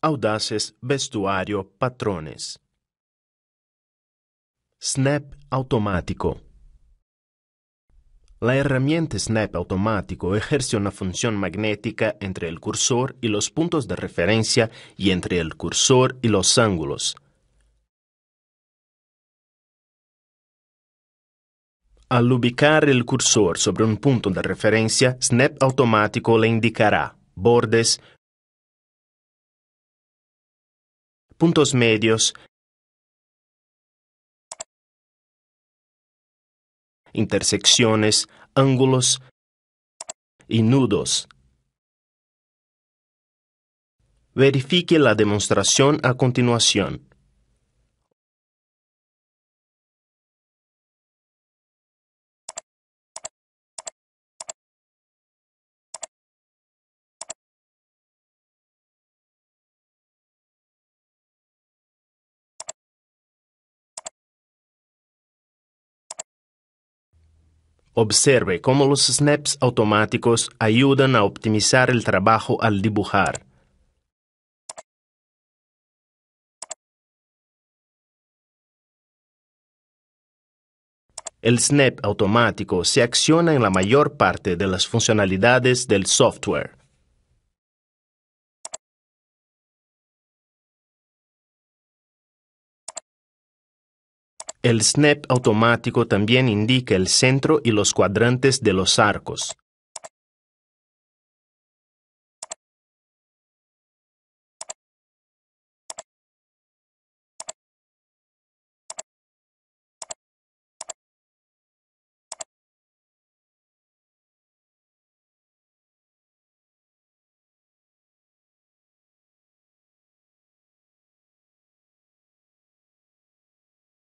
audaces, vestuario, patrones. Snap automático. La herramienta Snap automático ejerce una función magnética entre el cursor y los puntos de referencia y entre el cursor y los ángulos. Al ubicar el cursor sobre un punto de referencia, Snap automático le indicará bordes, puntos medios intersecciones, ángulos y nudos. Verifique la demostración a continuación. Observe cómo los snaps automáticos ayudan a optimizar el trabajo al dibujar. El snap automático se acciona en la mayor parte de las funcionalidades del software. El snap automático también indica el centro y los cuadrantes de los arcos.